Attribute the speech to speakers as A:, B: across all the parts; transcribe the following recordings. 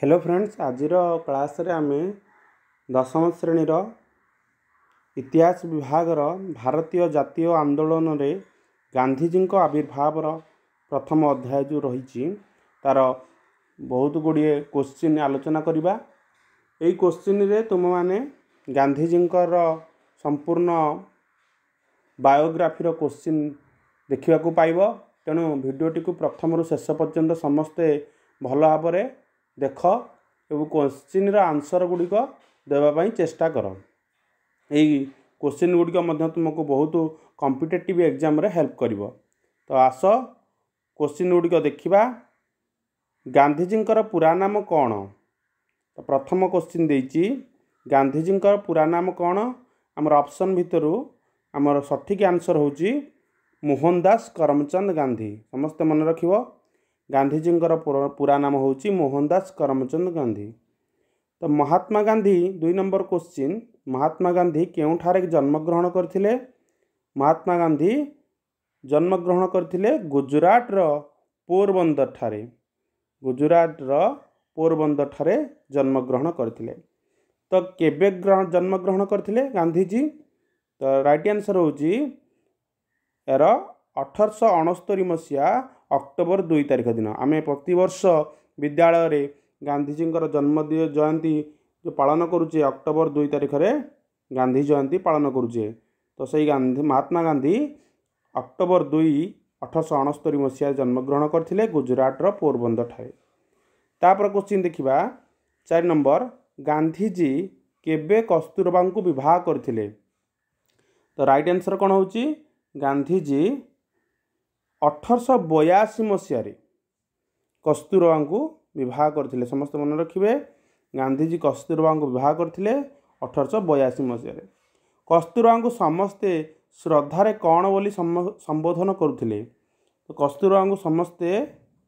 A: hello friends ଆଜିର କ୍ଲାସ୍ରେ ଆମେ ଦଶମ ଶ୍ରେଣୀର ଇତିହାସ ବିଭାଗର ଭାରତୀୟ ଜାତୀୟ ଆନ୍ଦୋଳନରେ ଗାନ୍ଧିଜୀଙ୍କ ଆବିର୍ଭାବର ପ୍ରଥମ ଅଧ୍ୟାୟ ଯେଉଁ ରହିଛି ତା'ର ବହୁତ ଗୁଡ଼ିଏ କୋଶ୍ଚିନ୍ ଆଲୋଚନା କରିବା ଏଇ କୋଶ୍ଚିନ୍ରେ ତୁମମାନେ ଗାନ୍ଧିଜୀଙ୍କର ସମ୍ପୂର୍ଣ୍ଣ ବାୟୋଗ୍ରାଫିର କୋଶ୍ଚିନ୍ ଦେଖିବାକୁ ପାଇବ ତେଣୁ ଭିଡ଼ିଓଟିକୁ ପ୍ରଥମରୁ ଶେଷ ପର୍ଯ୍ୟନ୍ତ ସମସ୍ତେ ଭଲ ଭାବରେ ଦେଖ ଏବଂ କୋଶ୍ଚିନ୍ର ଆନ୍ସର୍ ଗୁଡ଼ିକ ଦେବା ପାଇଁ ଚେଷ୍ଟା କର ଏଇ କୋଶ୍ଚିନ୍ ଗୁଡ଼ିକ ମଧ୍ୟ ତୁମକୁ ବହୁତ କମ୍ପିଟେଟିଭ୍ ଏକ୍ଜାମ୍ରେ ହେଲ୍ପ କରିବ ତ ଆସ କୋଶ୍ଚିନ୍ ଗୁଡ଼ିକ ଦେଖିବା ଗାନ୍ଧିଜୀଙ୍କର ପୁରା ନାମ କ'ଣ ତ ପ୍ରଥମ କୋଶ୍ଚିନ୍ ଦେଇଛି ଗାନ୍ଧିଜୀଙ୍କର ପୁରା ନାମ କ'ଣ ଆମର ଅପସନ୍ ଭିତରୁ ଆମର ସଠିକ୍ ଆନ୍ସର୍ ହେଉଛି ମୋହନ ଦାସ କରମଚନ୍ଦ ଗାନ୍ଧୀ ସମସ୍ତେ ମନେ ରଖିବ ଗାନ୍ଧିଜୀଙ୍କର ପୁରା ନାମ ହେଉଛି ମୋହନଦାସ କରମଚନ୍ଦ ଗାନ୍ଧୀ ତ ମହାତ୍ମା ଗାନ୍ଧୀ ଦୁଇ ନମ୍ବର କୋଶ୍ଚିନ୍ ମହାତ୍ମା ଗାନ୍ଧୀ କେଉଁଠାରେ ଜନ୍ମଗ୍ରହଣ କରିଥିଲେ ମହାତ୍ମା ଗାନ୍ଧୀ ଜନ୍ମଗ୍ରହଣ କରିଥିଲେ ଗୁଜୁରାଟର ପୋରବନ୍ଦରଠାରେ ଗୁଜୁରାଟର ପୋରବନ୍ଦରଠାରେ ଜନ୍ମଗ୍ରହଣ କରିଥିଲେ ତ କେବେ ଜନ୍ମଗ୍ରହଣ କରିଥିଲେ ଗାନ୍ଧୀଜୀ ତ ରାଇଟ୍ ଆନ୍ସର୍ ହେଉଛି ଏର ଅଠରଶହ ଅଣସ୍ତୋରି ମସିହା ଅକ୍ଟୋବର ଦୁଇ ତାରିଖ ଦିନ ଆମେ ପ୍ରତିବର୍ଷ ବିଦ୍ୟାଳୟରେ ଗାନ୍ଧିଜୀଙ୍କର ଜନ୍ମଦିନ ଜୟନ୍ତୀ ଯେଉଁ ପାଳନ କରୁଛେ ଅକ୍ଟୋବର ଦୁଇ ତାରିଖରେ ଗାନ୍ଧୀ ଜୟନ୍ତୀ ପାଳନ କରୁଛେ ତ ସେଇ ଗାନ୍ଧୀ ମହାତ୍ମା ଗାନ୍ଧୀ ଅକ୍ଟୋବର ଦୁଇ ଅଠରଶହ ଅଣସ୍ତରୀ ମସିହାରେ ଜନ୍ମଗ୍ରହଣ କରିଥିଲେ ଗୁଜୁରାଟର ପୋରବନ୍ଦରଠାରେ ତାପରେ କୋଶ୍ଚିନ୍ ଦେଖିବା ଚାରି ନମ୍ବର ଗାନ୍ଧିଜୀ କେବେ କସ୍ତୁରବାଙ୍କୁ ବିବାହ କରିଥିଲେ ତ ରାଇଟ୍ ଆନ୍ସର୍ କ'ଣ ହେଉଛି ଗାନ୍ଧିଜୀ ଅଠରଶହ ବୟାଅଶୀ ମସିହାରେ କସ୍ତୁରବାଙ୍କୁ ବିବାହ କରିଥିଲେ ସମସ୍ତେ ମନେ ରଖିବେ ଗାନ୍ଧୀଜୀ କସ୍ତୁରବାଙ୍କୁ ବିବାହ କରିଥିଲେ ଅଠରଶହ ବୟାଅଶୀ ମସିହାରେ କସ୍ତୁରବାଙ୍କୁ ସମସ୍ତେ ଶ୍ରଦ୍ଧାରେ କ'ଣ ବୋଲି ସମ୍ବୋଧନ କରୁଥିଲେ ତ କସ୍ତୁରବାଙ୍କୁ ସମସ୍ତେ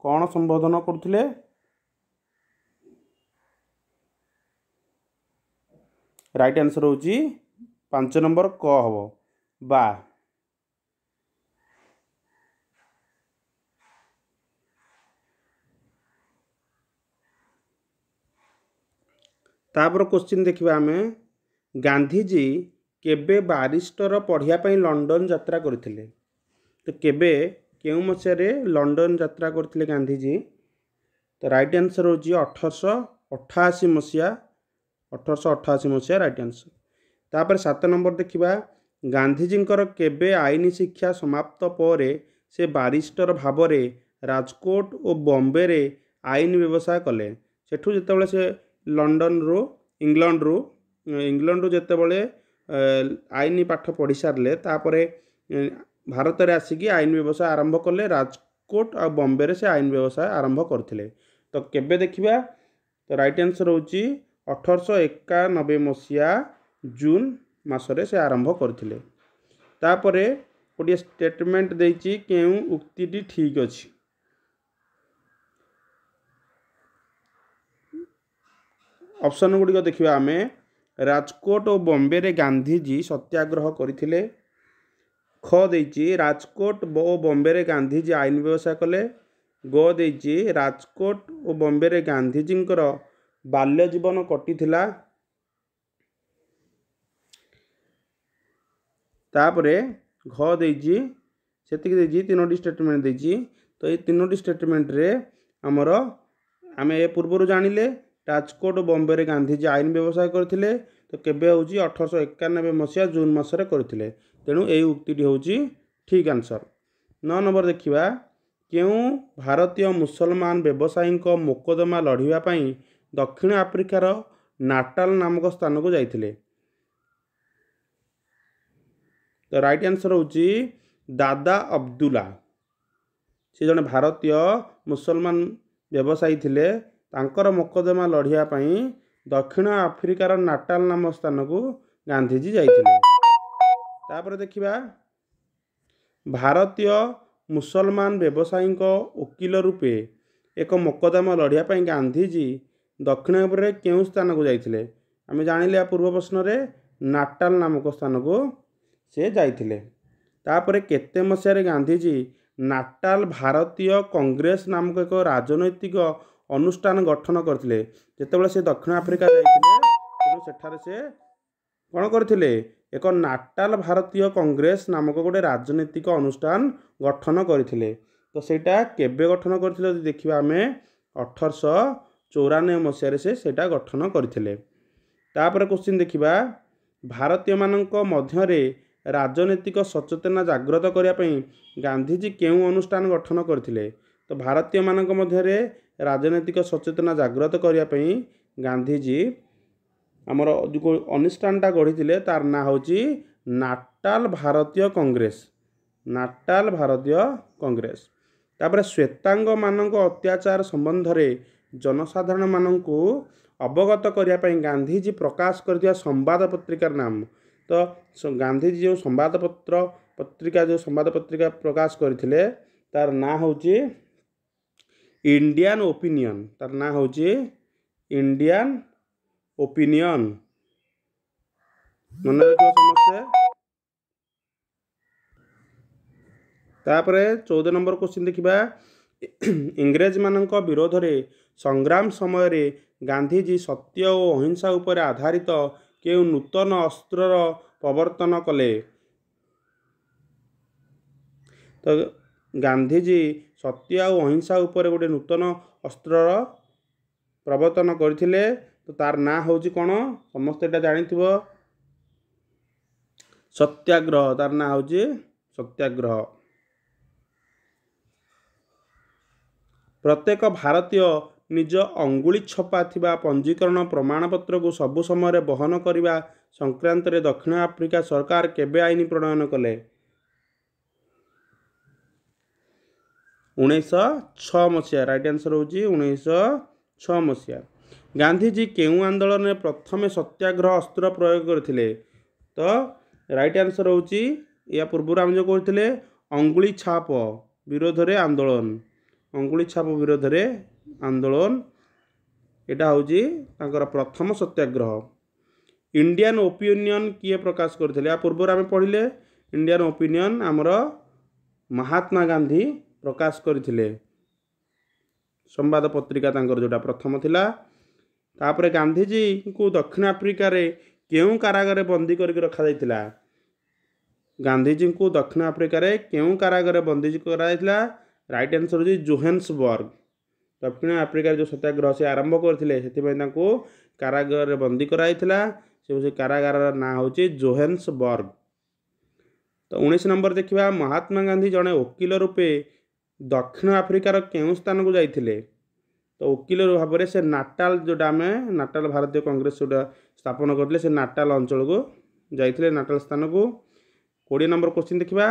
A: କ'ଣ ସମ୍ବୋଧନ କରୁଥିଲେ ରାଇଟ୍ ଆନ୍ସର ହେଉଛି ପାଞ୍ଚ ନମ୍ବର କ ହେବ ବା ତାପରେ କୋଶ୍ଚିନ୍ ଦେଖିବା ଆମେ ଗାନ୍ଧୀଜୀ କେବେ ବାରିଷ୍ଟର ପଢ଼ିବା ପାଇଁ ଲଣ୍ଡନ ଯାତ୍ରା କରିଥିଲେ ତ କେବେ କେଉଁ ମସିହାରେ ଲଣ୍ଡନ ଯାତ୍ରା କରିଥିଲେ ଗାନ୍ଧୀଜୀ ତ ରାଇଟ୍ ଆନ୍ସର୍ ହେଉଛି ଅଠରଶହ ଅଠାଅଶୀ ମସିହା ଅଠରଶହ ଅଠାଅଶୀ ମସିହା ରାଇଟ୍ ଆନ୍ସର୍ ତାପରେ ସାତ ନମ୍ବର ଦେଖିବା ଗାନ୍ଧୀଜୀଙ୍କର କେବେ ଆଇନ ଶିକ୍ଷା ସମାପ୍ତ ପରେ ସେ ବାରିଷ୍ଟର ଭାବରେ ରାଜକୋଟ ଓ ବମ୍ବେରେ ଆଇନ ବ୍ୟବସାୟ କଲେ ସେଠୁ ଯେତେବେଳେ ସେ ଲଣ୍ଡନରୁ ଇଂଲଣ୍ଡରୁ ଇଂଲଣ୍ଡରୁ ଯେତେବେଳେ ଆଇନ ପାଠ ପଢ଼ି ସାରିଲେ ତା'ପରେ ଭାରତରେ ଆସିକି ଆଇନ ବ୍ୟବସାୟ ଆରମ୍ଭ କଲେ ରାଜକୋଟ ଆଉ ବମ୍ବେରେ ସେ ଆଇନ ବ୍ୟବସାୟ ଆରମ୍ଭ କରିଥିଲେ ତ କେବେ ଦେଖିବା ତ ରାଇଟ୍ ଆନ୍ସର୍ ହେଉଛି ଅଠରଶହ ଏକାନବେ ମସିହା ଜୁନ୍ ମାସରେ ସେ ଆରମ୍ଭ କରିଥିଲେ ତାପରେ ଗୋଟିଏ ଷ୍ଟେଟମେଣ୍ଟ ଦେଇଛି କେଉଁ ଉକ୍ତିଟି ଠିକ୍ ଅଛି ଅପସନ୍ ଗୁଡ଼ିକ ଦେଖିବା ଆମେ ରାଜକୋଟ ଓ ବମ୍ବେରେ ଗାନ୍ଧିଜୀ ସତ୍ୟାଗ୍ରହ କରିଥିଲେ ଖ ଦେଇଛି ରାଜକୋଟ ଓ ବମ୍ବେରେ ଗାନ୍ଧିଜୀ ଆଇନ ବ୍ୟବସାୟ କଲେ ଗ ଦେଇଛି ରାଜକୋଟ ଓ ବମ୍ବେରେ ଗାନ୍ଧିଜୀଙ୍କର ବାଲ୍ୟ ଜୀବନ କଟିଥିଲା ତାପରେ ଘ ଦେଇଛି ସେତିକି ଦେଇଛି ତିନୋଟି ଷ୍ଟେଟମେଣ୍ଟ ଦେଇଛି ତ ଏଇ ତିନୋଟି ଷ୍ଟେଟମେଣ୍ଟରେ ଆମର ଆମେ ଏ ପୂର୍ବରୁ ଜାଣିଲେ ରାଜକୋଟ ବମ୍ବେରେ ଗାନ୍ଧିଜୀ ଆଇନ ବ୍ୟବସାୟ କରିଥିଲେ ତ କେବେ ହେଉଛି ଅଠରଶହ ଏକାନବେ ମସିହା ଜୁନ୍ ମାସରେ କରିଥିଲେ ତେଣୁ ଏହି ଉକ୍ତିଟି ହେଉଛି ଠିକ୍ ଆନ୍ସର୍ ନଅ ନମ୍ବର ଦେଖିବା କେଉଁ ଭାରତୀୟ ମୁସଲମାନ ବ୍ୟବସାୟୀଙ୍କ ମୋକଦ୍ଦମା ଲଢ଼ିବା ପାଇଁ ଦକ୍ଷିଣ ଆଫ୍ରିକାର ନାଟାଲ ନାମକ ସ୍ଥାନକୁ ଯାଇଥିଲେ ତ ରାଇଟ୍ ଆନ୍ସର୍ ହେଉଛି ଦାଦା ଅବଦୁଲା ସେ ଜଣେ ଭାରତୀୟ ମୁସଲମାନ ବ୍ୟବସାୟୀ ଥିଲେ ତାଙ୍କର ମକଦ୍ଦମା ଲଢ଼ିବା ପାଇଁ ଦକ୍ଷିଣ ଆଫ୍ରିକାର ନାଟାଲ ନାମ ସ୍ଥାନକୁ ଗାନ୍ଧିଜୀ ଯାଇଥିଲେ ତାପରେ ଦେଖିବା ଭାରତୀୟ ମୁସଲମାନ ବ୍ୟବସାୟୀଙ୍କ ଓକିଲ ରୂପେ ଏକ ମକଦ୍ଦମା ଲଢ଼ିବା ପାଇଁ ଗାନ୍ଧିଜୀ ଦକ୍ଷିଣ ଆଫ୍ରିକାରେ କେଉଁ ସ୍ଥାନକୁ ଯାଇଥିଲେ ଆମେ ଜାଣିଲେ ଆ ପୂର୍ବ ପ୍ରଶ୍ନରେ ନାଟାଲ ନାମକ ସ୍ଥାନକୁ ସେ ଯାଇଥିଲେ ତାପରେ କେତେ ମସିହାରେ ଗାନ୍ଧିଜୀ ନାଟାଲ ଭାରତୀୟ କଂଗ୍ରେସ ନାମକ ଏକ ରାଜନୈତିକ ଅନୁଷ୍ଠାନ ଗଠନ କରିଥିଲେ ଯେତେବେଳେ ସେ ଦକ୍ଷିଣ ଆଫ୍ରିକା ଯାଇଥିଲେ ତେଣୁ ସେଠାରେ ସେ କ'ଣ କରିଥିଲେ ଏକ ନାଟାଲ ଭାରତୀୟ କଂଗ୍ରେସ ନାମକ ଗୋଟେ ରାଜନୈତିକ ଅନୁଷ୍ଠାନ ଗଠନ କରିଥିଲେ ତ ସେଇଟା କେବେ ଗଠନ କରିଥିଲେ ଯଦି ଦେଖିବା ଆମେ ଅଠରଶହ ଚଉରାନବେ ମସିହାରେ ସେ ସେଇଟା ଗଠନ କରିଥିଲେ ତାପରେ କୋଶ୍ଚିନ୍ ଦେଖିବା ଭାରତୀୟମାନଙ୍କ ମଧ୍ୟରେ ରାଜନୈତିକ ସଚେତନା ଜାଗ୍ରତ କରିବା ପାଇଁ ଗାନ୍ଧିଜୀ କେଉଁ ଅନୁଷ୍ଠାନ ଗଠନ କରିଥିଲେ ତ ଭାରତୀୟମାନଙ୍କ ମଧ୍ୟରେ ରାଜନୈତିକ ସଚେତନା ଜାଗ୍ରତ କରିବା ପାଇଁ ଗାନ୍ଧିଜୀ ଆମର ଯେଉଁ ଅନୁଷ୍ଠାନଟା ଗଢ଼ିଥିଲେ ତାର ନାଁ ହେଉଛି ନାଟାଲ ଭାରତୀୟ କଂଗ୍ରେସ ନାଟାଲ ଭାରତୀୟ କଂଗ୍ରେସ ତାପରେ ଶ୍ୱେତାଙ୍ଗମାନଙ୍କ ଅତ୍ୟାଚାର ସମ୍ବନ୍ଧରେ ଜନସାଧାରଣମାନଙ୍କୁ ଅବଗତ କରିବା ପାଇଁ ଗାନ୍ଧିଜୀ ପ୍ରକାଶ କରିଥିବା ସମ୍ବାଦ ପତ୍ରିକାର ନାମ ତ ଗାନ୍ଧିଜୀ ଯେଉଁ ସମ୍ବାଦପତ୍ର ପତ୍ରିକା ଯେଉଁ ସମ୍ବାଦ ପତ୍ରିକା ପ୍ରକାଶ କରିଥିଲେ ତାର ନାଁ ହେଉଛି ଇଣ୍ଡିଆନ୍ ଓପିନିଅନ୍ ତାର ନାଁ ହେଉଛି ଇଣ୍ଡିଆନ୍ ଓପିନିଅନ୍ ମନେ ରଖିବ ସମସ୍ତେ ତାପରେ ଚଉଦ ନମ୍ବର କୋଶ୍ଚିନ୍ ଦେଖିବା ଇଂରେଜମାନଙ୍କ ବିରୋଧରେ ସଂଗ୍ରାମ ସମୟରେ ଗାନ୍ଧୀଜୀ ସତ୍ୟ ଓ ଅହିଂସା ଉପରେ ଆଧାରିତ କେଉଁ ନୂତନ ଅସ୍ତ୍ରର ପ୍ରବର୍ତ୍ତନ କଲେ ତ ଗାନ୍ଧୀଜୀ ସତ୍ୟ ଆଉ ଅହିଂସା ଉପରେ ଗୋଟେ ନୂତନ ଅସ୍ତ୍ରର ପ୍ରବର୍ତ୍ତନ କରିଥିଲେ ତ ତାର ନାଁ ହେଉଛି କ'ଣ ସମସ୍ତେ ଏଇଟା ଜାଣିଥିବ ସତ୍ୟାଗ୍ରହ ତାର ନାଁ ହେଉଛି ସତ୍ୟାଗ୍ରହ ପ୍ରତ୍ୟେକ ଭାରତୀୟ ନିଜ ଅଙ୍ଗୁଳି ଛପା ଥିବା ପଞ୍ଜୀକରଣ ପ୍ରମାଣପତ୍ରକୁ ସବୁ ସମୟରେ ବହନ କରିବା ସଂକ୍ରାନ୍ତରେ ଦକ୍ଷିଣ ଆଫ୍ରିକା ସରକାର କେବେ ଆଇନ ପ୍ରଣୟନ କଲେ ଉଣେଇଶହ ଛଅ ମସିହା ରାଇଟ୍ ଆନ୍ସର୍ ହେଉଛି ଉଣେଇଶହ ଛଅ ମସିହା ଗାନ୍ଧୀଜୀ କେଉଁ ଆନ୍ଦୋଳନରେ ପ୍ରଥମେ ସତ୍ୟାଗ୍ରହ ଅସ୍ତ୍ର ପ୍ରୟୋଗ କରିଥିଲେ ତ ରାଇଟ୍ ଆନ୍ସର୍ ହେଉଛି ଏହା ପୂର୍ବରୁ ଆମେ ଯେଉଁ କହିଥିଲେ ଅଙ୍ଗୁଳି ଛାପ ବିରୋଧରେ ଆନ୍ଦୋଳନ ଅଙ୍ଗୁଳି ଛାପ ବିରୋଧରେ ଆନ୍ଦୋଳନ ଏଇଟା ହେଉଛି ତାଙ୍କର ପ୍ରଥମ ସତ୍ୟାଗ୍ରହ ଇଣ୍ଡିଆନ୍ ଓପିନିଅନ୍ କିଏ ପ୍ରକାଶ କରିଥିଲେ ଏହା ପୂର୍ବରୁ ଆମେ ପଢ଼ିଲେ ଇଣ୍ଡିଆନ୍ ଓପିନିଅନ୍ ଆମର ମହାତ୍ମା ଗାନ୍ଧୀ ପ୍ରକାଶ କରିଥିଲେ ସମ୍ବାଦ ପତ୍ରିକା ତାଙ୍କର ଯେଉଁଟା ପ୍ରଥମ ଥିଲା ତାପରେ ଗାନ୍ଧୀଜୀଙ୍କୁ ଦକ୍ଷିଣ ଆଫ୍ରିକାରେ କେଉଁ କାରାଗାରରେ ବନ୍ଦୀ କରିକି ରଖାଯାଇଥିଲା ଗାନ୍ଧୀଜୀଙ୍କୁ ଦକ୍ଷିଣ ଆଫ୍ରିକାରେ କେଉଁ କାରାଗାରରେ ବନ୍ଦୀ କରାଯାଇଥିଲା ରାଇଟ୍ ଆନ୍ସର୍ ହେଉଛି ଜୋହେନ୍ସବର୍ଗ ଦକ୍ଷିଣ ଆଫ୍ରିକାରେ ଯେଉଁ ସତ୍ୟାଗ୍ରହ ସେ ଆରମ୍ଭ କରିଥିଲେ ସେଥିପାଇଁ ତାଙ୍କୁ କାରାଗାରରେ ବନ୍ଦୀ କରାଯାଇଥିଲା ସେ ହେଉଛି କାରାଗାରର ନାଁ ହେଉଛି ଜୋହେନ୍ସବର୍ଗ ତ ଉଣେଇଶ ନମ୍ବର ଦେଖିବା ମହାତ୍ମା ଗାନ୍ଧୀ ଜଣେ ଓକିଲ ରୂପେ ଦକ୍ଷିଣ ଆଫ୍ରିକାର କେଉଁ ସ୍ଥାନକୁ ଯାଇଥିଲେ ତ ଓକିଲ ଭାବରେ ସେ ନାଟାଲ ଯେଉଁଟା ଆମେ ନାଟାଲ ଭାରତୀୟ କଂଗ୍ରେସ ଯେଉଁଟା ସ୍ଥାପନ କରିଥିଲେ ସେ ନାଟାଲ ଅଞ୍ଚଳକୁ ଯାଇଥିଲେ ନାଟାଲ ସ୍ଥାନକୁ କୋଡ଼ିଏ ନମ୍ବର କୋଶ୍ଚିନ୍ ଦେଖିବା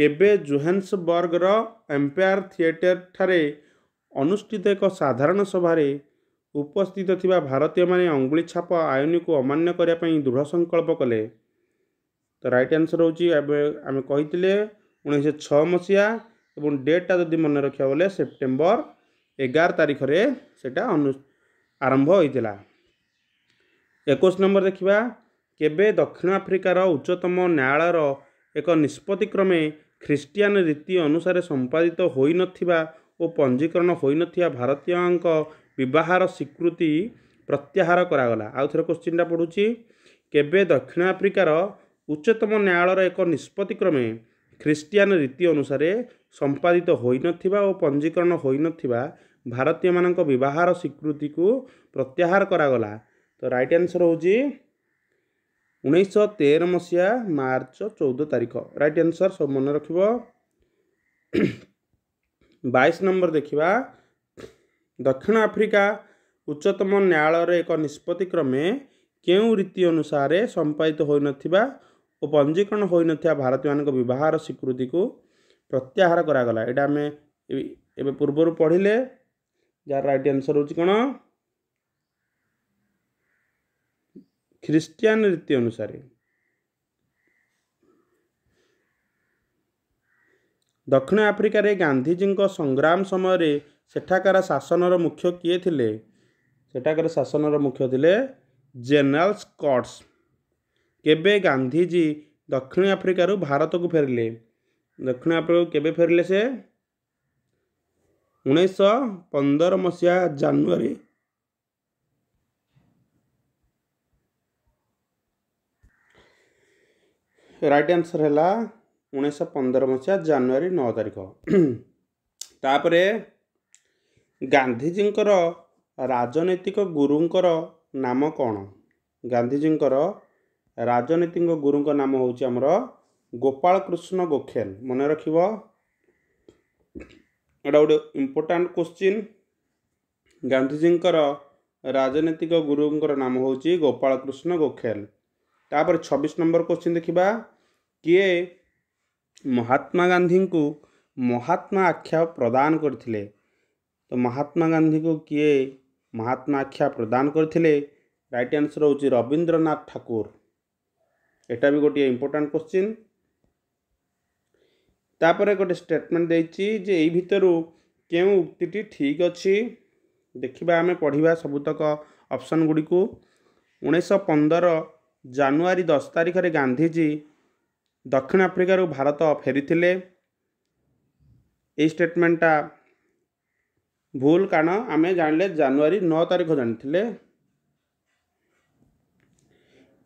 A: କେବେ ଜୋହାନ୍ସବର୍ଗର ଏମ୍ପାୟାର ଥିଏଟର ଠାରେ ଅନୁଷ୍ଠିତ ଏକ ସାଧାରଣ ସଭାରେ ଉପସ୍ଥିତ ଥିବା ଭାରତୀୟମାନେ ଅଙ୍ଗୁଳି ଛାପ ଆଇନକୁ ଅମାନ୍ୟ କରିବା ପାଇଁ ଦୃଢ଼ ସଂକଳ୍ପ କଲେ ତ ରାଇଟ୍ ଆନ୍ସର୍ ହେଉଛି ଆମେ କହିଥିଲେ ଉଣେଇଶହ ଛଅ ମସିହା ଏବଂ ଡେଟ୍ଟା ଯଦି ମନେ ରଖିବା ବୋଲେ ସେପ୍ଟେମ୍ବର ଏଗାର ତାରିଖରେ ସେଇଟା ଅନୁ ଆରମ୍ଭ ହୋଇଥିଲା ଏକୋଇଶ ନମ୍ବର ଦେଖିବା କେବେ ଦକ୍ଷିଣ ଆଫ୍ରିକାର ଉଚ୍ଚତମ ନ୍ୟାୟାଳୟର ଏକ ନିଷ୍ପତ୍ତି କ୍ରମେ ଖ୍ରୀଷ୍ଟିଆନ ରୀତି ଅନୁସାରେ ସମ୍ପାଦିତ ହୋଇନଥିବା ଓ ପଞ୍ଜୀକରଣ ହୋଇନଥିବା ଭାରତୀୟଙ୍କ ବିବାହର ସ୍ୱୀକୃତି ପ୍ରତ୍ୟାହାର କରାଗଲା ଆଉ ଥରେ କ୍ୱଶ୍ଚିନ୍ଟା ପଡ଼ୁଛି କେବେ ଦକ୍ଷିଣ ଆଫ୍ରିକାର ଉଚ୍ଚତମ ନ୍ୟାୟାଳୟର ଏକ ନିଷ୍ପତ୍ତି କ୍ରମେ ଖ୍ରୀଷ୍ଟିଆନ ରୀତି ଅନୁସାରେ ସମ୍ପାଦିତ ହୋଇନଥିବା ଓ ପଞ୍ଜୀକରଣ ହୋଇନଥିବା ଭାରତୀୟମାନଙ୍କ ବିବାହର ସ୍ୱୀକୃତିକୁ ପ୍ରତ୍ୟାହାର କରାଗଲା ତ ରାଇଟ୍ ଆନ୍ସର୍ ହେଉଛି ଉଣେଇଶହ ତେର ମସିହା ମାର୍ଚ୍ଚ ଚଉଦ ତାରିଖ ରାଇଟ୍ ଆନ୍ସର ସବୁ ମନେ ରଖିବ ବାଇଶ ନମ୍ବର ଦେଖିବା ଦକ୍ଷିଣ ଆଫ୍ରିକା ଉଚ୍ଚତମ ନ୍ୟାୟାଳୟର ଏକ ନିଷ୍ପତ୍ତି କ୍ରମେ କେଉଁ ରୀତି ଅନୁସାରେ ସମ୍ପାଦିତ ହୋଇନଥିବା ଓ ପଞ୍ଜୀକରଣ ହୋଇନଥିବା ଭାରତୀୟମାନଙ୍କ ବିବାହର ସ୍ୱୀକୃତିକୁ ପ୍ରତ୍ୟାହାର କରାଗଲା ଏଇଟା ଆମେ ଏବେ ପୂର୍ବରୁ ପଢ଼ିଲେ ଯାହାର ରାଇଟ୍ ଆନ୍ସର ହେଉଛି କ'ଣ ଖ୍ରୀଷ୍ଟିଆନ ରୀତି ଅନୁସାରେ ଦକ୍ଷିଣ ଆଫ୍ରିକାରେ ଗାନ୍ଧୀଜୀଙ୍କ ସଂଗ୍ରାମ ସମୟରେ ସେଠାକାର ଶାସନର ମୁଖ୍ୟ କିଏ ଥିଲେ ସେଠାକାର ଶାସନର ମୁଖ୍ୟ ଥିଲେ ଜେନେରାଲ ସ୍କଟ୍ସ କେବେ ଗାନ୍ଧିଜୀ ଦକ୍ଷିଣ ଆଫ୍ରିକାରୁ ଭାରତକୁ ଫେରିଲେ ଦକ୍ଷିଣ ଆଫ୍ରିକାକୁ କେବେ ଫେରିଲେ ସେ ଉଣେଇଶହ ପନ୍ଦର ମସିହା ଜାନୁଆରୀ ରାଇଟ୍ ଆନ୍ସର୍ ହେଲା ଉଣେଇଶହ ପନ୍ଦର ମସିହା ଜାନୁଆରୀ ନଅ ତାରିଖ ତାପରେ ଗାନ୍ଧିଜୀଙ୍କର ରାଜନୈତିକ ଗୁରୁଙ୍କର ନାମ କ'ଣ ଗାନ୍ଧିଜୀଙ୍କର ରାଜନୀତିଙ୍କ ଗୁରୁଙ୍କ ନାମ ହେଉଛି ଆମର ଗୋପାଳ କୃଷ୍ଣ ଗୋଖେଲ ମନେ ରଖିବ ଏଇଟା ଗୋଟେ ଇମ୍ପୋର୍ଟାଣ୍ଟ କ୍ୱେଶ୍ଚିନ୍ ଗାନ୍ଧୀଜୀଙ୍କର ରାଜନୈତିକ ଗୁରୁଙ୍କର ନାମ ହେଉଛି ଗୋପାଳ କୃଷ୍ଣ ଗୋଖେଲ ତାପରେ ଛବିଶ ନମ୍ବର କ୍ୱେଶ୍ଚିନ୍ ଦେଖିବା କିଏ ମହାତ୍ମା ଗାନ୍ଧୀଙ୍କୁ ମହାତ୍ମା ଆଖ୍ୟା ପ୍ରଦାନ କରିଥିଲେ ତ ମହାତ୍ମା ଗାନ୍ଧୀଙ୍କୁ କିଏ ମହାତ୍ମା ଆଖ୍ୟା ପ୍ରଦାନ କରିଥିଲେ ରାଇଟ୍ ଆନ୍ସର୍ ହେଉଛି ରବୀନ୍ଦ୍ରନାଥ ଠାକୁର ଏଇଟା ବି ଗୋଟିଏ ଇମ୍ପୋର୍ଟାଣ୍ଟ କୋଶ୍ଚିନ୍ ତାପରେ ଗୋଟେ ଷ୍ଟେଟମେଣ୍ଟ ଦେଇଛି ଯେ ଏଇ ଭିତରୁ କେଉଁ ଉକ୍ତିଟି ଠିକ୍ ଅଛି ଦେଖିବା ଆମେ ପଢ଼ିବା ସବୁତକ ଅପସନ୍ ଗୁଡ଼ିକୁ ଉଣେଇଶହ ପନ୍ଦର ଜାନୁଆରୀ ଦଶ ତାରିଖରେ ଗାନ୍ଧିଜୀ ଦକ୍ଷିଣ ଆଫ୍ରିକାରୁ ଭାରତ ଫେରିଥିଲେ ଏଇ ଷ୍ଟେଟମେଣ୍ଟଟା ଭୁଲ କାରଣ ଆମେ ଜାଣିଲେ ଜାନୁଆରୀ ନଅ ତାରିଖ ଜାଣିଥିଲେ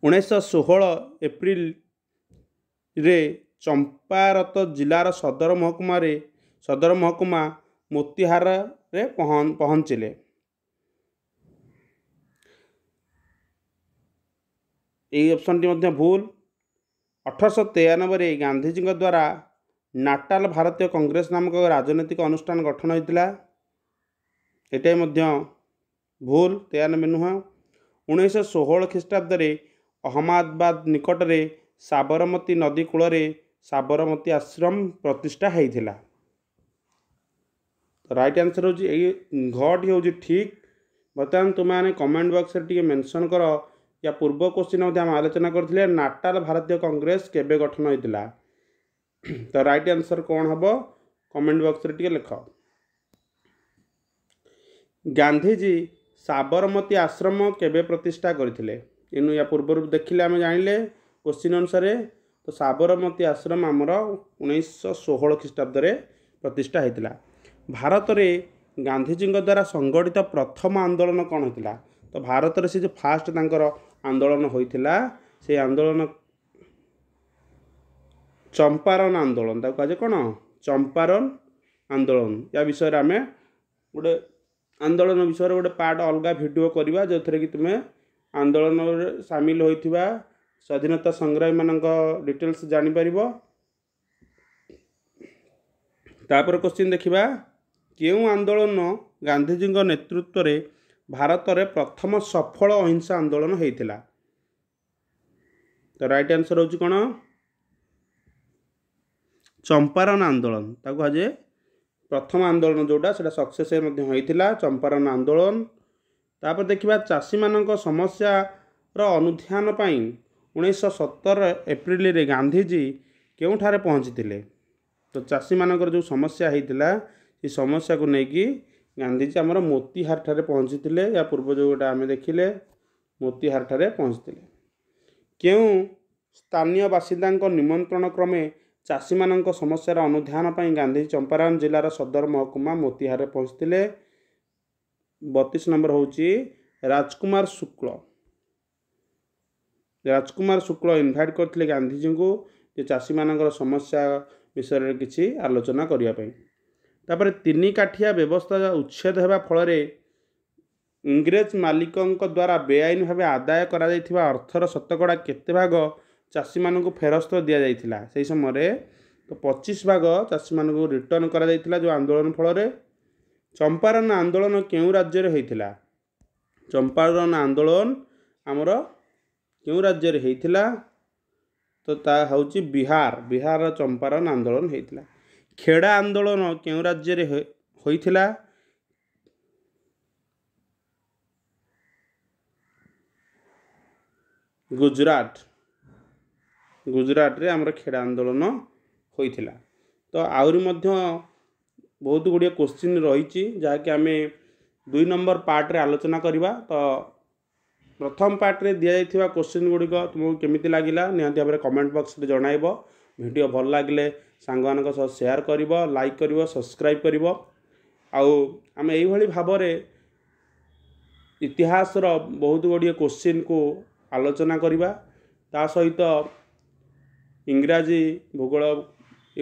A: ଉଣେଇଶହ ଷୋହଳ ଏପ୍ରିଲରେ ଚମ୍ପାରତ ଜିଲ୍ଲାର ସଦର ମହକୁମାରେ ସଦର ମହକୁମା ମୋତିହାରରେ ପହଞ୍ଚିଲେ ଏହି ଅପସନ୍ଟି ମଧ୍ୟ ଭୁଲ ଅଠରଶହ ତେୟାନବେରେ ଗାନ୍ଧୀଜୀଙ୍କ ଦ୍ୱାରା ନାଟାଲ ଭାରତୀୟ କଂଗ୍ରେସ ନାମକ ରାଜନୈତିକ ଅନୁଷ୍ଠାନ ଗଠନ ହୋଇଥିଲା ଏଇଟା ମଧ୍ୟ ଭୁଲ ତେୟାନବେ ନୁହଁ ଉଣେଇଶହ ଷୋହଳ ଖ୍ରୀଷ୍ଟାବ୍ଦରେ ଅହମ୍ମଦାବାଦ ନିକଟରେ ସାବରମତୀ ନଦୀ କୂଳରେ ସାବରମତୀ ଆଶ୍ରମ ପ୍ରତିଷ୍ଠା ହୋଇଥିଲା ତ ରାଇଟ୍ ଆନ୍ସର୍ ହେଉଛି ଏଇ ଘଟ ହେଉଛି ଠିକ୍ ବର୍ତ୍ତମାନ ତୁମେମାନେ କମେଣ୍ଟ ବକ୍ସରେ ଟିକିଏ ମେନସନ୍ କର ୟା ପୂର୍ବ କୋଶ୍ଚିନ୍ ମଧ୍ୟ ଆମେ ଆଲୋଚନା କରିଥିଲେ ନାଟାଲ ଭାରତୀୟ କଂଗ୍ରେସ କେବେ ଗଠନ ହୋଇଥିଲା ତ ରାଇଟ୍ ଆନ୍ସର୍ କ'ଣ ହେବ କମେଣ୍ଟ ବକ୍ସରେ ଟିକିଏ ଲେଖ ଗାନ୍ଧିଜୀ ସାବରମତୀ ଆଶ୍ରମ କେବେ ପ୍ରତିଷ୍ଠା କରିଥିଲେ ଏଣୁ ୟା ପୂର୍ବରୁ ଦେଖିଲେ ଆମେ ଜାଣିଲେ କୋଶ୍ଚିନ୍ ଅନୁସାରେ ତ ସାବରମତୀ ଆଶ୍ରମ ଆମର ଉଣେଇଶହ ଷୋହଳ ଖ୍ରୀଷ୍ଟାବ୍ଦରେ ପ୍ରତିଷ୍ଠା ହୋଇଥିଲା ଭାରତରେ ଗାନ୍ଧୀଜୀଙ୍କ ଦ୍ୱାରା ସଂଗଠିତ ପ୍ରଥମ ଆନ୍ଦୋଳନ କ'ଣ ହୋଇଥିଲା ତ ଭାରତରେ ସେ ଯେଉଁ ଫାଷ୍ଟ ତାଙ୍କର ଆନ୍ଦୋଳନ ହୋଇଥିଲା ସେ ଆନ୍ଦୋଳନ ଚମ୍ପାରନ ଆନ୍ଦୋଳନ ତାକୁ କୁହାଯାଏ କ'ଣ ଚମ୍ପାରନ ଆନ୍ଦୋଳନ ୟା ବିଷୟରେ ଆମେ ଗୋଟେ ଆନ୍ଦୋଳନ ବିଷୟରେ ଗୋଟେ ପାର୍ଟ ଅଲଗା ଭିଡ଼ିଓ କରିବା ଯେଉଁଥିରେ କି ତୁମେ ଆନ୍ଦୋଳନରେ ସାମିଲ ହୋଇଥିବା ସ୍ୱାଧୀନତା ସଂଗ୍ରାମୀମାନଙ୍କ ଡିଟେଲସ୍ ଜାଣିପାରିବ ତାପରେ କ୍ୱଶ୍ଚିନ୍ ଦେଖିବା କେଉଁ ଆନ୍ଦୋଳନ ଗାନ୍ଧୀଜୀଙ୍କ ନେତୃତ୍ୱରେ ଭାରତରେ ପ୍ରଥମ ସଫଳ ଅହିଂସା ଆନ୍ଦୋଳନ ହୋଇଥିଲା ତ ରାଇଟ୍ ଆନ୍ସର ହେଉଛି କ'ଣ ଚମ୍ପାରନ ଆନ୍ଦୋଳନ ତାକୁ କୁହାଯାଏ ପ୍ରଥମ ଆନ୍ଦୋଳନ ଯେଉଁଟା ସେଇଟା ସକ୍ସେସ୍ ମଧ୍ୟ ହୋଇଥିଲା ଚମ୍ପାରନ ଆନ୍ଦୋଳନ ତାପରେ ଦେଖିବା ଚାଷୀମାନଙ୍କ ସମସ୍ୟାର ଅନୁଧ୍ୟାନ ପାଇଁ ଉଣେଇଶହ ସତର ଏପ୍ରିଲରେ ଗାନ୍ଧୀଜୀ କେଉଁଠାରେ ପହଞ୍ଚିଥିଲେ ତ ଚାଷୀମାନଙ୍କର ଯେଉଁ ସମସ୍ୟା ହୋଇଥିଲା ସେ ସମସ୍ୟାକୁ ନେଇକି ଗାନ୍ଧୀଜୀ ଆମର ମୋତିହାରଠାରେ ପହଞ୍ଚିଥିଲେ ଏହା ପୂର୍ବ ଯେଉଁଟା ଆମେ ଦେଖିଲେ ମୋତିହାରଠାରେ ପହଞ୍ଚିଥିଲେ କେଉଁ ସ୍ଥାନୀୟ ବାସିନ୍ଦାଙ୍କ ନିମନ୍ତ୍ରଣ କ୍ରମେ ଚାଷୀମାନଙ୍କ ସମସ୍ୟାର ଅନୁଧ୍ୟାନ ପାଇଁ ଗାନ୍ଧୀ ଚମ୍ପାରନ୍ ଜିଲ୍ଲାର ସଦର ମହକୁମା ମୋତିହାରରେ ପହଞ୍ଚିଥିଲେ ବତିଶ ନମ୍ବର ହେଉଛି ରାଜକୁମାର ଶୁକ୍ଳ ରାଜକୁମାର ଶୁକ୍ଳ ଇନଭାଇଟ୍ କରିଥିଲେ ଗାନ୍ଧୀଜୀଙ୍କୁ ଯେ ଚାଷୀମାନଙ୍କର ସମସ୍ୟା ବିଷୟରେ କିଛି ଆଲୋଚନା କରିବା ପାଇଁ ତାପରେ ତିନି କାଠିଆ ବ୍ୟବସ୍ଥା ଉଚ୍ଛେଦ ହେବା ଫଳରେ ଇଂରେଜ ମାଲିକଙ୍କ ଦ୍ୱାରା ବେଆଇନ ଭାବେ ଆଦାୟ କରାଯାଇଥିବା ଅର୍ଥର ଶତକଡ଼ା କେତେ ଭାଗ ଚାଷୀମାନଙ୍କୁ ଫେରସ୍ତ ଦିଆଯାଇଥିଲା ସେହି ସମୟରେ ତ ପଚିଶ ଭାଗ ଚାଷୀମାନଙ୍କୁ ରିଟର୍ଣ୍ଣ କରାଯାଇଥିଲା ଯେଉଁ ଆନ୍ଦୋଳନ ଫଳରେ ଚମ୍ପାରନ ଆନ୍ଦୋଳନ କେଉଁ ରାଜ୍ୟରେ ହୋଇଥିଲା ଚମ୍ପାରନ ଆନ୍ଦୋଳନ ଆମର କେଉଁ ରାଜ୍ୟରେ ହୋଇଥିଲା ତ ତାହା ହେଉଛି ବିହାର ବିହାରର ଚମ୍ପାରନ ଆନ୍ଦୋଳନ ହୋଇଥିଲା ଖେଡ଼ା ଆନ୍ଦୋଳନ କେଉଁ ରାଜ୍ୟରେ ହୋଇଥିଲା ଗୁଜୁରାଟ ଗୁଜୁରାଟରେ ଆମର ଖେଡ଼ା ଆନ୍ଦୋଳନ ହୋଇଥିଲା ତ ଆହୁରି ମଧ୍ୟ ବହୁତ ଗୁଡ଼ିଏ କୋଶ୍ଚିନ୍ ରହିଛି ଯାହାକି ଆମେ ଦୁଇ ନମ୍ବର ପାର୍ଟରେ ଆଲୋଚନା କରିବା ତ ପ୍ରଥମ ପାର୍ଟରେ ଦିଆଯାଇଥିବା କୋଶ୍ଚିନ୍ ଗୁଡ଼ିକ ତୁମକୁ କେମିତି ଲାଗିଲା ନିହାତି ଭାବରେ କମେଣ୍ଟ ବକ୍ସରେ ଜଣାଇବ ଭିଡ଼ିଓ ଭଲ ଲାଗିଲେ ସାଙ୍ଗମାନଙ୍କ ସହ ସେୟାର କରିବ ଲାଇକ୍ କରିବ ସବସ୍କ୍ରାଇବ୍ କରିବ ଆଉ ଆମେ ଏଇଭଳି ଭାବରେ ଇତିହାସର ବହୁତ ଗୁଡ଼ିଏ କୋଶ୍ଚିନ୍କୁ ଆଲୋଚନା କରିବା ତା ସହିତ ଇଂରାଜୀ ଭୂଗୋଳ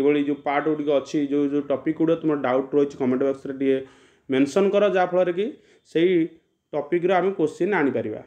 A: ଏଭଳି ଯେଉଁ ପାର୍ଟ ଗୁଡ଼ିକ ଅଛି ଯେଉଁ ଯେଉଁ ଟପିକ୍ ଗୁଡ଼ିକ ତୁମର ଡାଉଟ୍ ରହିଛି କମେଣ୍ଟ ବକ୍ସରେ ଟିକେ ମେନସନ୍ କର ଯାହାଫଳରେ କି ସେଇ ଟପିକ୍ର ଆମେ କୋଶ୍ଚିନ୍ ଆଣିପାରିବା